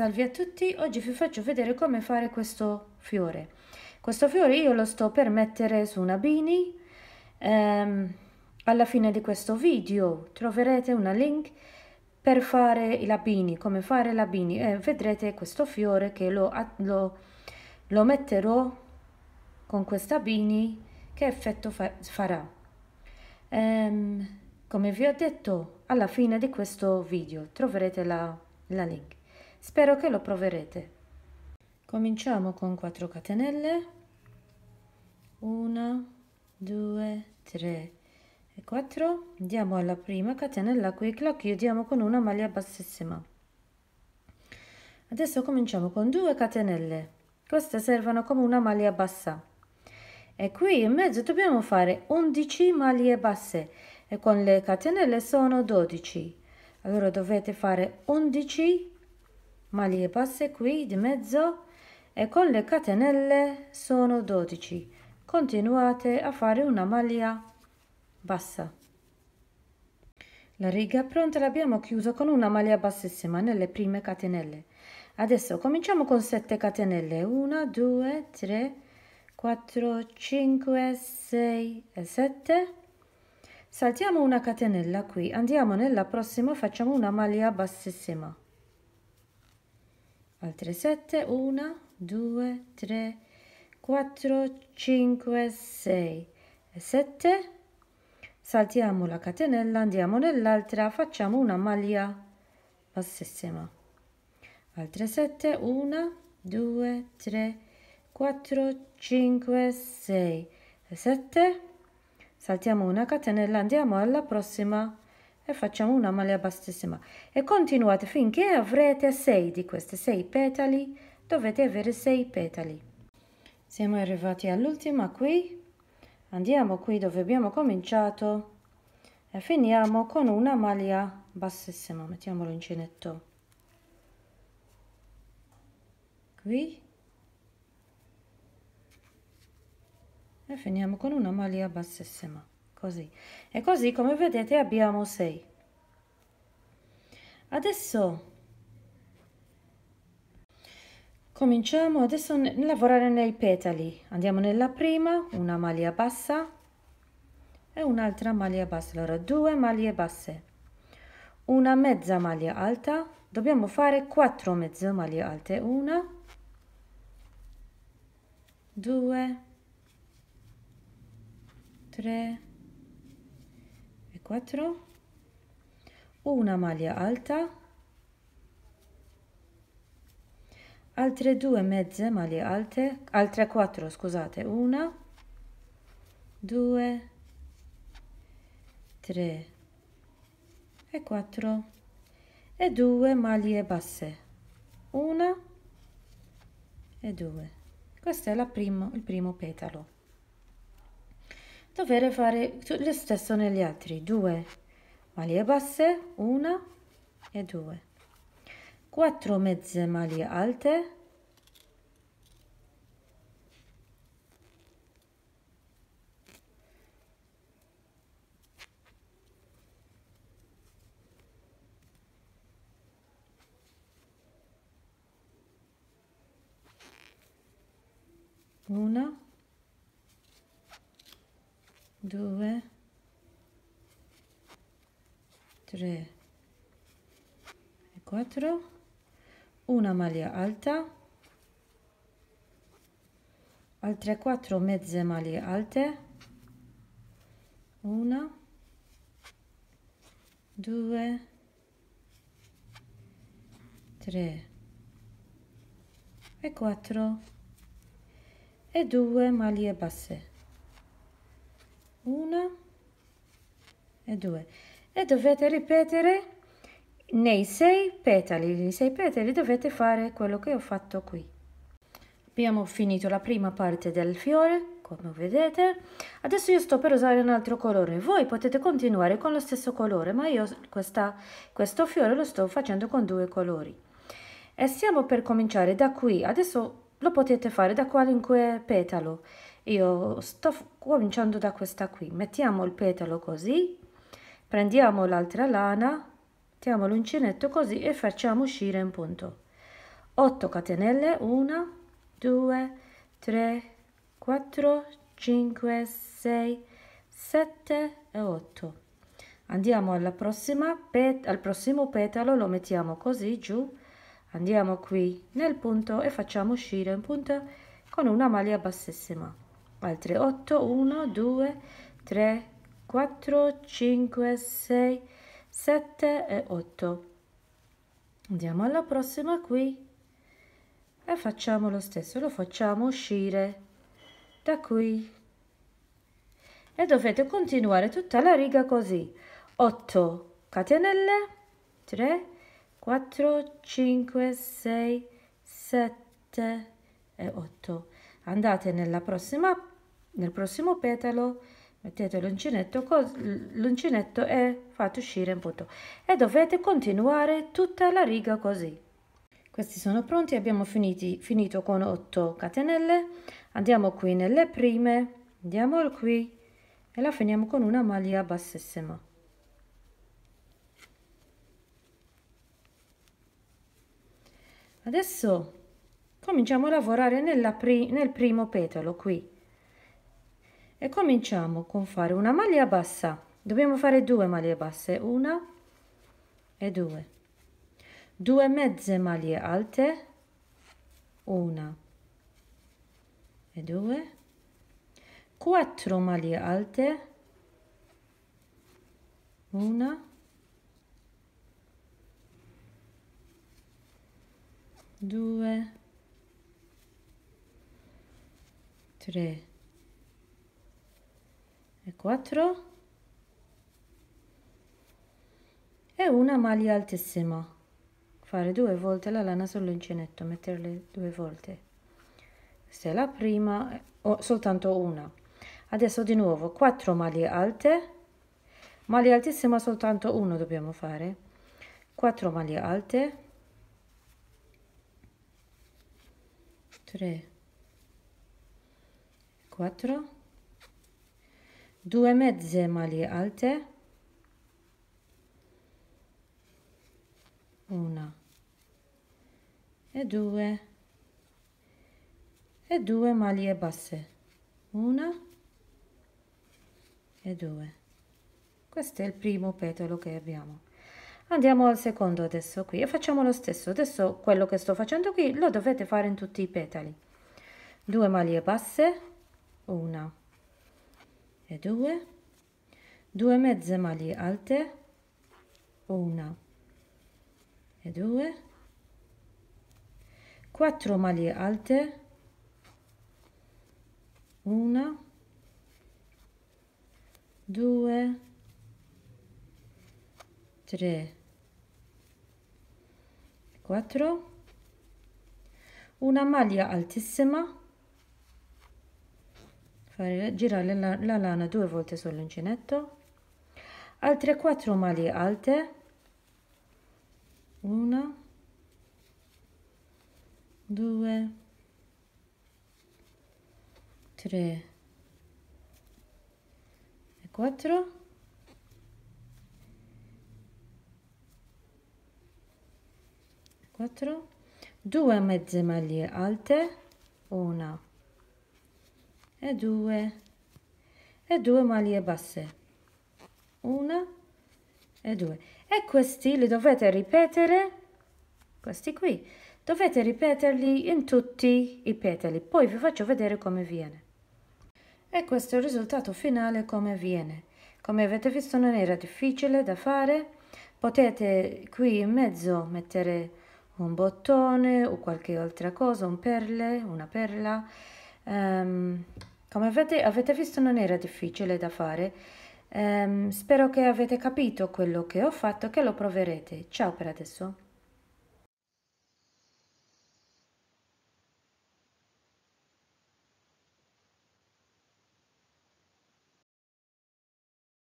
Salve a tutti, oggi vi faccio vedere come fare questo fiore. Questo fiore io lo sto per mettere su una bini. Um, ehm, alla fine di questo video troverete una link per fare la bini, come fare la bini e vedrete questo fiore che lo, lo, lo metterò con questa bini che effetto fa farà. Um, come vi ho detto alla fine di questo video troverete la, la link. Spero che lo proverete. Cominciamo con 4 catenelle. 1, 2, 3 e 4. Andiamo alla prima catenella qui la chiudiamo con una maglia bassissima. Adesso cominciamo con 2 catenelle. Queste servono come una maglia bassa. E qui in mezzo dobbiamo fare 11 maglie basse e con le catenelle sono 12. Allora dovete fare 11 maglie basse qui di mezzo e con le catenelle sono 12 continuate a fare una maglia bassa la riga pronta l'abbiamo chiusa con una maglia bassissima nelle prime catenelle adesso cominciamo con 7 catenelle 1 2 3 4 5 6 e 7 saltiamo una catenella qui andiamo nella prossima facciamo una maglia bassissima altre 7 1 2 3 4 5 6 e 7 saltiamo la catenella andiamo nell'altra facciamo una maglia bassissima altre 7 1 2 3 4 5 6 e 7 saltiamo una catenella andiamo alla prossima e facciamo una maglia bassissima e continuate finché avrete 6 di questi 6 petali dovete avere 6 petali siamo arrivati all'ultima qui andiamo qui dove abbiamo cominciato e finiamo con una maglia bassissima mettiamolo in cenetto qui e finiamo con una maglia bassissima così. E così come vedete abbiamo 6. Adesso cominciamo adesso a lavorare nei petali. Andiamo nella prima, una maglia bassa e un'altra maglia bassa. Allora due maglie basse, una mezza maglia alta. Dobbiamo fare 4 mezze maglie alte, una, due, tre, 4 una maglia alta altre due mezze maglie alte altre 4 scusate una 2 3 e 4 e 2 maglie basse una e due questo è primo, il primo petalo dovere fare lo stesso negli altri, 2 maglie basse, una e due quattro mezze maglie alte, una due, tre e 4 una maglia alta altre quattro mezze maglie alte una due, 3 e quattro e due maglie basse una e due e dovete ripetere nei sei petali nei sei petali dovete fare quello che ho fatto qui abbiamo finito la prima parte del fiore come vedete adesso io sto per usare un altro colore voi potete continuare con lo stesso colore ma io questa, questo fiore lo sto facendo con due colori e siamo per cominciare da qui adesso lo potete fare da qualunque petalo io sto cominciando da questa qui mettiamo il petalo così prendiamo l'altra lana mettiamo l'uncinetto così e facciamo uscire un punto 8 catenelle 1 2 3 4 5 6 7 e 8 andiamo alla prossima al prossimo petalo lo mettiamo così giù andiamo qui nel punto e facciamo uscire un punto con una maglia bassissima altre 8 1 2 3 4 5 6 7 e 8 andiamo alla prossima qui e facciamo lo stesso lo facciamo uscire da qui e dovete continuare tutta la riga così 8 catenelle 3 4 5 6 7 e 8 andate nella prossima nel prossimo petalo mettete l'uncinetto l'uncinetto e fate uscire un punto e dovete continuare tutta la riga così questi sono pronti abbiamo finiti, finito con 8 catenelle andiamo qui nelle prime andiamo qui e la finiamo con una maglia bassissima adesso cominciamo a lavorare pri nel primo petalo qui e cominciamo con fare una maglia bassa dobbiamo fare due maglie basse una e due due mezze maglie alte una e due quattro maglie alte una due tre e 4 e una maglia altissima fare due volte la lana sull'uncinetto metterle due volte questa è la prima eh, o soltanto una adesso di nuovo 4 maglie alte maglia altissima soltanto uno dobbiamo fare 4 maglie alte 3 4 due mezze maglie alte una e due e due maglie basse una e due questo è il primo petalo che abbiamo andiamo al secondo adesso qui e facciamo lo stesso adesso quello che sto facendo qui lo dovete fare in tutti i petali due maglie basse una e 2 2 mezze maglie alte una e 2 4 maglie alte una 2 3 4 una maglia altissima fare girare la, la lana due volte sull'uncinetto altre 4 maglie alte una due tre e quattro quattro due mezze maglie alte una e due e due maglie basse una e due e questi li dovete ripetere questi qui dovete ripeterli in tutti i petali poi vi faccio vedere come viene e questo è il risultato finale come viene come avete visto non era difficile da fare potete qui in mezzo mettere un bottone o qualche altra cosa un perle una perla um, come avete, avete visto non era difficile da fare. Ehm, spero che avete capito quello che ho fatto, e che lo proverete. Ciao per adesso.